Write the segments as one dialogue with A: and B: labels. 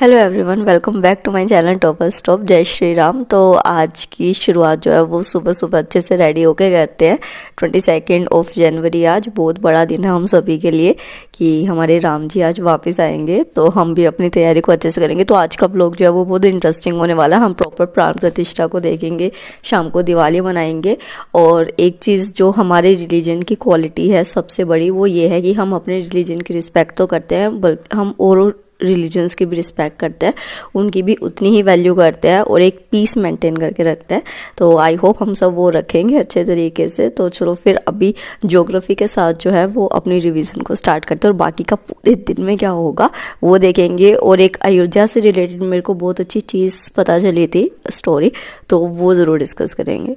A: hello everyone welcome back to my channel topper stop जय श्री राम तो आज की शुरुआत जो है वो सुबह सुबह अच्छे से रेडी होके करते हैं ट्वेंटी सेकेंड ऑफ जनवरी आज बहुत बड़ा दिन है हम सभी के लिए कि हमारे राम जी आज वापस आएंगे तो हम भी अपनी तैयारी को अच्छे से करेंगे तो आज का ब्लॉग जो है वो बहुत इंटरेस्टिंग होने वाला है हम प्रॉपर प्राण प्रतिष्ठा को देखेंगे शाम को दिवाली मनाएंगे और एक चीज़ जो हमारे रिलीजन की क्वालिटी है सबसे बड़ी वो ये है कि हम अपने रिलीजन की रिस्पेक्ट तो करते हैं बल्कि हम और रिलीजन्स की भी रिस्पेक्ट करते हैं उनकी भी उतनी ही वैल्यू करते हैं और एक पीस मेंटेन करके रखते हैं तो आई होप हम सब वो रखेंगे अच्छे तरीके से तो चलो फिर अभी जोग्राफी के साथ जो है वो अपनी रिविज़न को स्टार्ट करते हैं और बाकी का पूरे दिन में क्या होगा वो देखेंगे और एक अयोध्या से रिलेटेड मेरे को बहुत अच्छी चीज़ पता चली थी स्टोरी तो वो ज़रूर डिस्कस करेंगे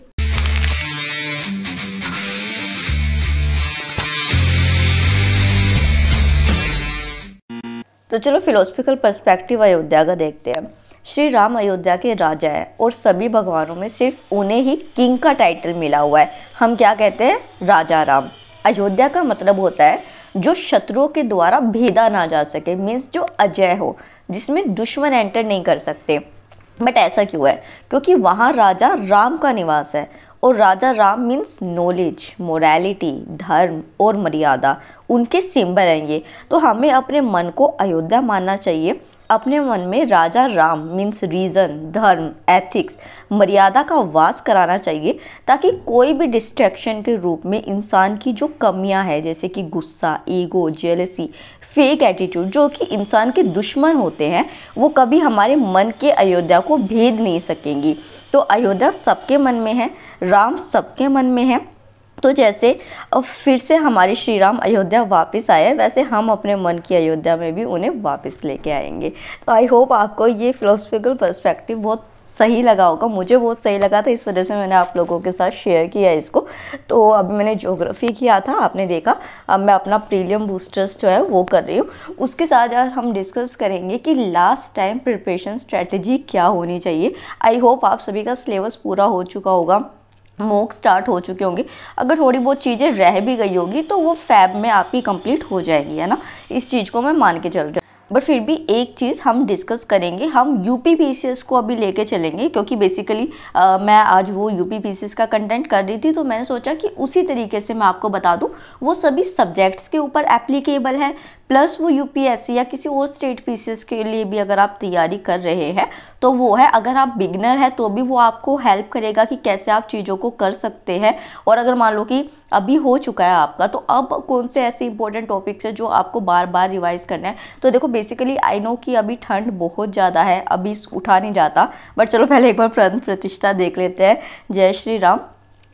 A: तो चलो फिलोसफिकल परस्पेक्टिव अयोध्या का देखते हैं श्री राम अयोध्या के राजा हैं और सभी भगवानों में सिर्फ उन्हें ही किंग का टाइटल मिला हुआ है हम क्या कहते हैं राजा राम अयोध्या का मतलब होता है जो शत्रुओं के द्वारा भेदा ना जा सके मीन्स जो अजय हो जिसमें दुश्मन एंटर नहीं कर सकते बट ऐसा क्यों है क्योंकि वहाँ राजा राम का निवास है और Raja Ram means knowledge morality धर्म और मर्यादा उनके सिंबल हैं ये तो हमें अपने मन को अयोध्या मानना चाहिए अपने मन में राजा राम मीन्स रीज़न धर्म एथिक्स मर्यादा का वास कराना चाहिए ताकि कोई भी डिस्ट्रैक्शन के रूप में इंसान की जो कमियां हैं जैसे कि गुस्सा ईगो जेलसी फेक एटीट्यूड जो कि इंसान के दुश्मन होते हैं वो कभी हमारे मन के अयोध्या को भेद नहीं सकेंगी तो अयोध्या सबके मन में है राम सबके मन में है तो जैसे फिर से हमारे श्री राम अयोध्या वापस आए वैसे हम अपने मन की अयोध्या में भी उन्हें वापस लेके आएंगे तो आई होप आपको ये फिलोसफिकल पर्सपेक्टिव बहुत सही लगा होगा मुझे बहुत सही लगा था इस वजह से मैंने आप लोगों के साथ शेयर किया इसको तो अभी मैंने जोग्राफ़ी किया था आपने देखा अब मैं अपना प्रीलियम बूस्टर्स जो है वो कर रही हूँ उसके साथ आज हम डिस्कस करेंगे कि लास्ट टाइम प्रिपरेशन स्ट्रैटेजी क्या होनी चाहिए आई होप आप सभी का सिलेबस पूरा हो चुका होगा मोक स्टार्ट हो चुके होंगे अगर थोड़ी बहुत चीज़ें रह भी गई होगी तो वो फैब में आपकी कंप्लीट हो जाएगी है ना इस चीज़ को मैं मान के चल रही बट फिर भी एक चीज़ हम डिस्कस करेंगे हम यू पी को अभी लेके चलेंगे क्योंकि बेसिकली मैं आज वो यू पी का कंटेंट कर रही थी तो मैंने सोचा कि उसी तरीके से मैं आपको बता दूँ वो सभी सब्जेक्ट्स के ऊपर एप्लीकेबल है प्लस वो यू या किसी और स्टेट पी के लिए भी अगर आप तैयारी कर रहे हैं तो वो है अगर आप बिगनर है तो भी वो आपको हेल्प करेगा कि कैसे आप चीज़ों को कर सकते हैं और अगर मान लो कि अभी हो चुका है आपका तो अब कौन से ऐसे इंपॉर्टेंट टॉपिक्स है जो आपको बार बार रिवाइज करना है तो देखो बेसिकली आई नो कि अभी ठंड बहुत ज़्यादा है अभी उठा नहीं जाता बट चलो पहले एक बार प्रतिष्ठा देख लेते हैं जय श्री राम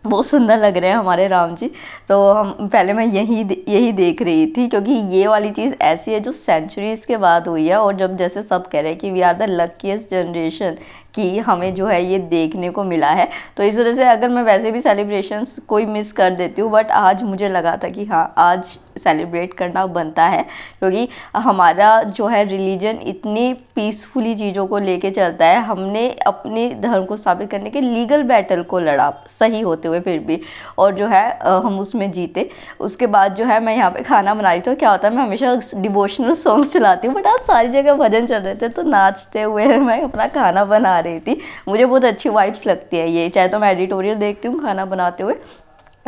A: बहुत सुंदर लग रहे हैं हमारे राम जी तो हम पहले मैं यही यही देख रही थी क्योंकि ये वाली चीज़ ऐसी है जो सेंचुरीज़ के बाद हुई है और जब जैसे सब कह रहे हैं कि we are the luckiest generation कि हमें जो है ये देखने को मिला है तो इस तरह से अगर मैं वैसे भी सेलिब्रेशंस कोई मिस कर देती हूँ बट आज मुझे लगा था कि हाँ आज सेलिब्रेट करना बनता है क्योंकि हमारा जो है रिलीजन इतनी पीसफुली चीज़ों को लेके चलता है हमने अपने धर्म को स्थापित करने के लीगल बैटल को लड़ा सही होते हुए फिर भी और जो है हम उसमें जीते उसके बाद जो है मैं यहाँ पे खाना बना रही थी क्या होता है मैं हमेशा डिवोशनल सॉन्ग्स चलाती हूँ बट आज सारी जगह भजन चल रहे थे तो नाचते हुए मैं अपना खाना बना रही रही थी मुझे बहुत अच्छी वाइब्स लगती है ये चाहे तो मैं एडिटोरियल देखती हूँ खाना बनाते हुए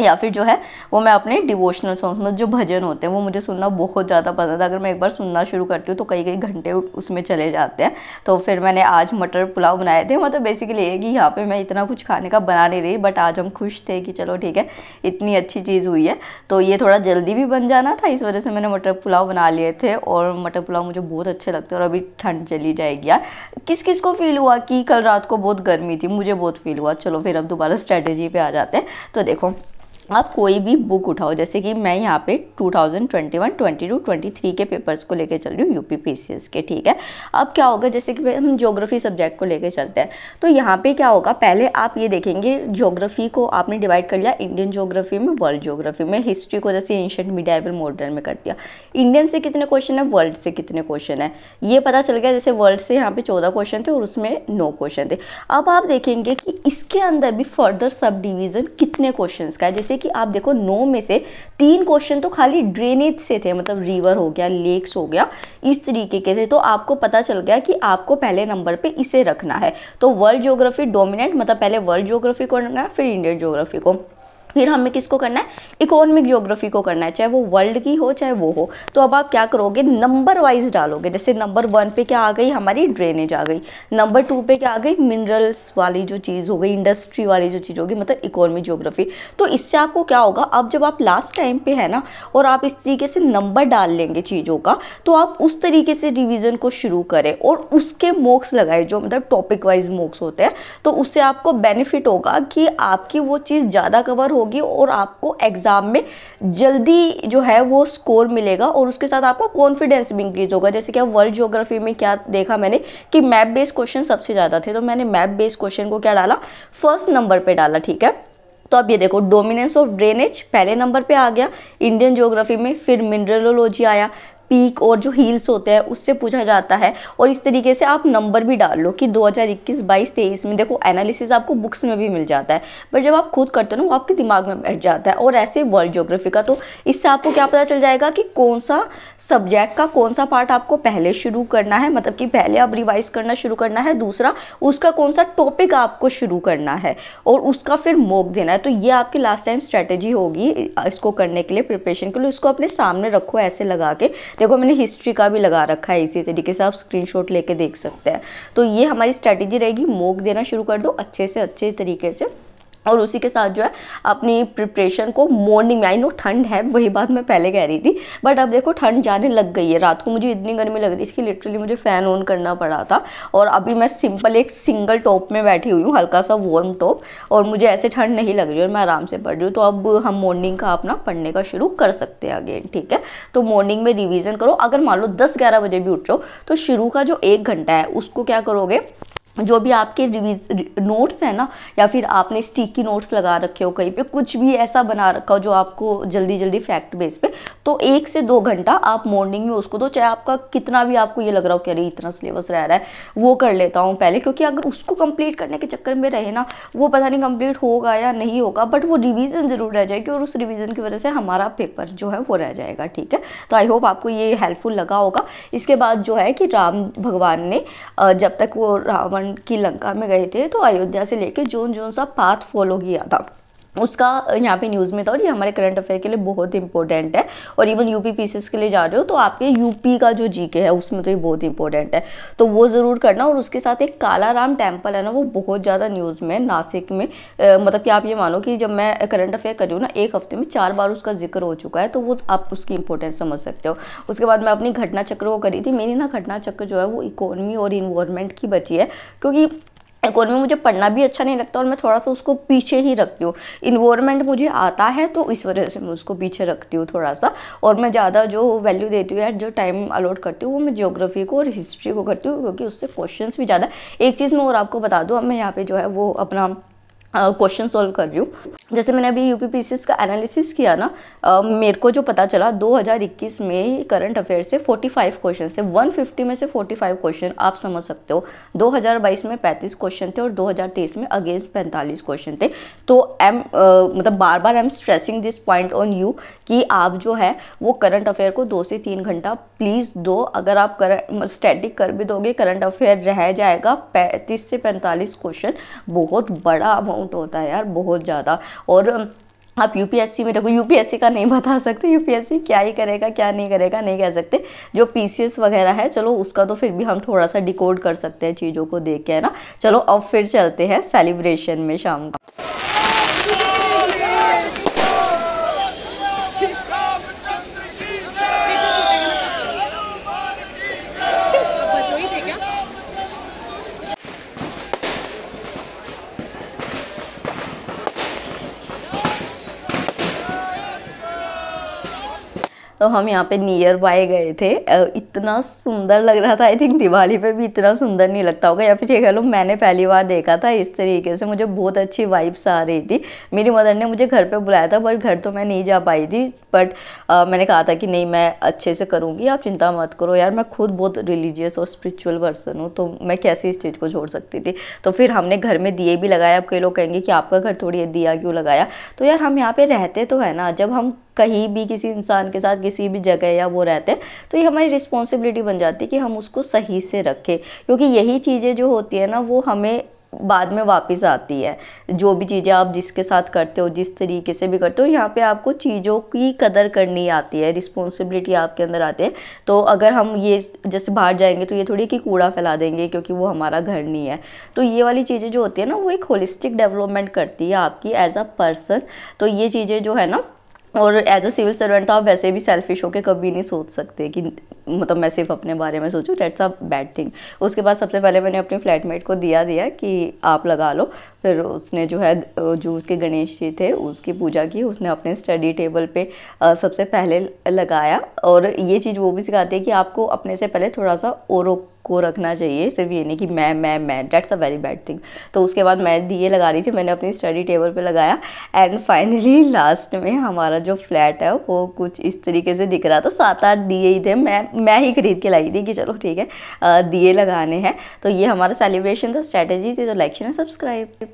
A: या फिर जो है वो मैं अपने डिवोशनल सॉन्ग्स मतलब जो भजन होते हैं वो मुझे सुनना बहुत ज़्यादा पसंद है अगर मैं एक बार सुनना शुरू करती हूँ तो कई कई घंटे उसमें चले जाते हैं तो फिर मैंने आज मटर पुलाव बनाए थे मतलब बेसिकली ये कि यहाँ पे मैं इतना कुछ खाने का बना नहीं रही बट आज हम खुश थे कि चलो ठीक है इतनी अच्छी चीज़ हुई है तो ये थोड़ा जल्दी भी बन जाना था इस वजह से मैंने मटर पुलाव बना लिए थे और मटर पुलाव मुझे बहुत अच्छे लगते और अभी ठंड चली जाएगी यार किस किस को फील हुआ कि कल रात को बहुत गर्मी थी मुझे बहुत फील हुआ चलो फिर अब दोबारा स्ट्रैटेजी पर आ जाते हैं तो देखो आप कोई भी बुक उठाओ जैसे कि मैं यहाँ पे 2021, 22, 23 के पेपर्स को लेके चल रही हूँ यूपी पीसीएस के ठीक है अब क्या होगा जैसे कि हम ज्योग्राफी सब्जेक्ट को लेके चलते हैं तो यहाँ पे क्या होगा पहले आप ये देखेंगे ज्योग्राफी को आपने डिवाइड कर लिया इंडियन ज्योग्राफी में वर्ल्ड ज्योग्राफी में हिस्ट्री को जैसे एंशंट एवल मॉडर्न में कर दिया इंडियन से कितने क्वेश्चन है वर्ल्ड से कितने क्वेश्चन है ये पता चल गया जैसे वर्ल्ड से यहाँ पे चौदह क्वेश्चन थे और उसमें नौ क्वेश्चन थे अब आप देखेंगे कि इसके अंदर भी फर्दर सब डिवीज़न कितने क्वेश्चन का है जैसे कि आप देखो नौ में से तीन क्वेश्चन तो खाली ड्रेनेज से थे मतलब रिवर हो गया लेक्स हो गया इस तरीके के थे तो आपको पता चल गया कि आपको पहले नंबर पे इसे रखना है तो वर्ल्ड ज्योग्राफी डोमिनेंट मतलब पहले वर्ल्ड ज्योग्राफी को रखना फिर इंडियन ज्योग्राफी को फिर हमें किसको करना है इकोनॉमिक ज्योग्राफी को करना है चाहे वो वर्ल्ड की हो चाहे वो हो तो अब आप क्या करोगे नंबर वाइज डालोगे जैसे नंबर वन पे क्या आ गई हमारी ड्रेनेज आ गई नंबर टू पे क्या आ गई मिनरल्स वाली जो चीज़ हो गई इंडस्ट्री वाली जो चीज़ होगी मतलब इकोनॉमिक ज्योग्राफी तो इससे आपको क्या होगा अब जब आप लास्ट टाइम पे है ना और आप इस तरीके से नंबर डाल लेंगे चीज़ों का तो आप उस तरीके से रिविज़न को शुरू करें और उसके मोक्स लगाए जो मतलब टॉपिक वाइज मोक्स होते हैं तो उससे आपको बेनिफिट होगा कि आपकी वो चीज़ ज़्यादा कवर हो होगी और आपको एग्ज़ाम में जल्दी जो है वो स्कोर मिलेगा और उसके साथ आपका कॉन्फिडेंस भी इंक्रीज़ होगा जैसे कि वर्ल्ड जोग्राफी में क्या देखा मैंने कि मैप बेस्ड क्वेश्चन सबसे ज़्यादा थे तो मैंने मैप बेस्ड क्वेश्चन को क्या डाला फर्स्ट नंबर पर डाला ठीक है तो अब ये देखो डोमिनेंस ऑफ ड्रेनेज पहले नंबर पे आ गया इंडियन ज्योग्राफी में फिर मिनरलोलॉजी आया पीक और जो हील्स होते हैं उससे पूछा जाता है और इस तरीके से आप नंबर भी डाल लो कि 2021 22 23 में देखो एनालिसिस आपको बुक्स में भी मिल जाता है पर जब आप खुद करते हो ना वो आपके दिमाग में बैठ जाता है और ऐसे वर्ल्ड ज्योग्राफी का तो इससे आपको क्या पता चल जाएगा कि कौन सा सब्जेक्ट का कौन सा पार्ट आपको पहले शुरू करना है मतलब कि पहले आप रिवाइज करना शुरू करना है दूसरा उसका कौन सा टॉपिक आपको शुरू करना है और उसका फिर मोक देना है तो ये आपकी लास्ट टाइम स्ट्रैटेजी होगी इसको करने के लिए प्रिपरेशन के लिए इसको अपने सामने रखो ऐसे लगा के देखो मैंने हिस्ट्री का भी लगा रखा है इसी तरीके से आप स्क्रीनशॉट लेके देख सकते हैं तो ये हमारी स्ट्रैटेजी रहेगी मोक देना शुरू कर दो अच्छे से अच्छे तरीके से और उसी के साथ जो है अपनी प्रिपरेशन को मॉर्निंग में आई नो ठंड है वही बात मैं पहले कह रही थी बट अब देखो ठंड जाने लग गई है रात को मुझे इतनी गर्मी लग रही है कि लिटरली मुझे फ़ैन ऑन करना पड़ा था और अभी मैं सिंपल एक सिंगल टॉप में बैठी हुई हूँ हल्का सा वार्म टॉप और मुझे ऐसे ठंड नहीं लग रही और मैं आराम से पढ़ रही हूँ तो अब हम मॉर्निंग का अपना पढ़ने का शुरू कर सकते हैं अगेन ठीक है तो मॉर्निंग में रिविज़न करो अगर मान लो दस ग्यारह बजे भी उठ रहे हो तो शुरू का जो एक घंटा है उसको क्या करोगे जो भी आपके रिवीज नोट्स हैं ना या फिर आपने स्टिकी नोट्स लगा रखे हो कहीं पे कुछ भी ऐसा बना रखा हो जो आपको जल्दी जल्दी फैक्ट बेस पे तो एक से दो घंटा आप मॉर्निंग में उसको दो तो चाहे आपका कितना भी आपको ये लग रहा हो कि अरे इतना सिलेबस रह रहा है वो कर लेता हूँ पहले क्योंकि अगर उसको कंप्लीट करने के चक्कर में रहे ना वो पता नहीं कंप्लीट होगा या नहीं होगा बट वो रिविज़न ज़रूर रह जाएगी और उस रिविज़न की वजह से हमारा पेपर जो है वो रह जाएगा ठीक है तो आई होप आपको ये हेल्पफुल लगा होगा इसके बाद जो है कि राम भगवान ने जब तक वो रावण रावण की लंका में गए थे तो अयोध्या से लेके जोन जोन सा पाथ फॉलो किया था उसका यहाँ पे न्यूज़ में था और ये हमारे करंट अफेयर के लिए बहुत इंपॉर्टेंट है और इवन यूपी पीसीएस के लिए जा रहे हो तो आपके यूपी का जो जीके है उसमें तो ये बहुत इंपॉर्टेंट है तो वो ज़रूर करना और उसके साथ एक काला राम टेम्पल है ना वो बहुत ज़्यादा न्यूज़ में नासिक में आ, मतलब कि आप ये मानो कि जब मैं करंट अफेयर कर रही हूँ ना एक हफ्ते में चार बार उसका जिक्र हो चुका है तो वो आप उसकी इंपॉर्टेंस समझ सकते हो उसके बाद मैं अपनी घटना चक्र को करी थी मेरी ना घटना चक्र जो है वो इकोनमी और इन्वायरमेंट की बची है क्योंकि इकोनॉमी मुझे पढ़ना भी अच्छा नहीं लगता और मैं थोड़ा सा उसको पीछे ही रखती हूँ इन्वायरमेंट मुझे आता है तो इस वजह से मैं उसको पीछे रखती हूँ थोड़ा सा और मैं ज़्यादा जो वैल्यू देती हूँ या जो टाइम अलॉट करती हूँ वो मैं जियोग्राफी को और हिस्ट्री को करती हूँ क्योंकि उससे क्वेश्चन भी ज़्यादा एक चीज़ मैं और आपको बता दूँ अब मैं यहाँ पर जो है वो अपना क्वेश्चन uh, सॉल्व कर रही हूँ जैसे मैंने अभी यू का एनालिसिस किया ना uh, मेरे को जो पता चला 2021 में करंट अफेयर से 45 क्वेश्चन से 150 में से 45 क्वेश्चन आप समझ सकते हो 2022 में 35 क्वेश्चन थे और 2023 में अगेंस्ट 45 क्वेश्चन थे तो एम uh, मतलब बार बार I am stressing this point on you कि आप जो है वो करंट अफेयर को दो से तीन घंटा प्लीज़ दो अगर आप कर स्टैटिक कर भी दोगे करंट अफेयर रह जाएगा पैंतीस से पैंतालीस क्वेश्चन बहुत बड़ा काउंट होता है यार बहुत ज़्यादा और आप यूपीएससी मेरे को यूपीएससी का नहीं बता सकते यूपीएससी क्या ही करेगा क्या नहीं करेगा नहीं कह सकते जो पीसीएस वगैरह है चलो उसका तो फिर भी हम थोड़ा सा डिकोड कर सकते हैं चीज़ों को देख के है ना चलो अब फिर चलते हैं सेलिब्रेशन में शाम का तो हम यहाँ पे नियर बाय गए थे इतना सुंदर लग रहा था आई थिंक दिवाली पे भी इतना सुंदर नहीं लगता होगा या फिर ये कह लो मैंने पहली बार देखा था इस तरीके से मुझे बहुत अच्छी वाइब्स आ रही थी मेरी मदर ने मुझे घर पे बुलाया था बट घर तो मैं नहीं जा पाई थी बट मैंने कहा था कि नहीं मैं अच्छे से करूँगी आप चिंता मत करो यार मैं खुद बहुत रिलीजियस और स्परिचुअल पर्सन हूँ तो मैं कैसे इस चीज़ को छोड़ सकती थी तो फिर हमने घर में दिए भी लगाए अब कई लोग कहेंगे कि आपका घर थोड़ी दिया क्यों लगाया तो यार हम यहाँ पर रहते तो है ना जब हम कहीं भी किसी इंसान के साथ किसी भी जगह या वो रहते हैं तो ये हमारी रिस्पॉन्स रिस्पॉन्सिबिलिटी बन जाती है कि हम उसको सही से रखें क्योंकि यही चीज़ें जो होती है ना वो हमें बाद में वापस आती है जो भी चीज़ें आप जिसके साथ करते हो जिस तरीके से भी करते हो यहाँ पे आपको चीज़ों की कदर करनी आती है रिस्पॉन्सिबिलिटी आपके अंदर आती है तो अगर हम ये जैसे बाहर जाएंगे तो ये थोड़ी कि कूड़ा फैला देंगे क्योंकि वो हमारा घर नहीं है तो ये वाली चीज़ें जो होती है ना वो एक होलिस्टिक डेवलपमेंट करती है आपकी एज अ पर्सन तो ये चीज़ें जो है ना और एज अ सिविल सर्वेंट तो आप वैसे भी सेल्फिश होकर कभी नहीं सोच सकते कि मतलब मैं सिर्फ अपने बारे में सोचूँ डेट्स अ बैड थिंग उसके बाद सबसे पहले मैंने अपने फ्लैटमेट को दिया दिया कि आप लगा लो फिर उसने जो है जो उसके गणेश जी थे उसकी पूजा की उसने अपने स्टडी टेबल पे सबसे पहले लगाया और ये चीज़ वो भी सिखाती है कि आपको अपने से पहले थोड़ा सा औरों को रखना चाहिए सिर्फ ये नहीं कि मैं मैं मैं that's a very bad thing तो उसके बाद मैं दिए लगा रही थी मैंने अपनी स्टडी टेबल पे लगाया एंड फाइनली लास्ट में हमारा जो फ्लैट है वो कुछ इस तरीके से दिख रहा था सात आठ दिए ही थे मैं मैं ही खरीद के लाई थी कि चलो ठीक है दिए लगाने हैं तो ये हमारा सेलिब्रेशन था स्ट्रैटेजी थी तो लाइक शेयर सब्सक्राइब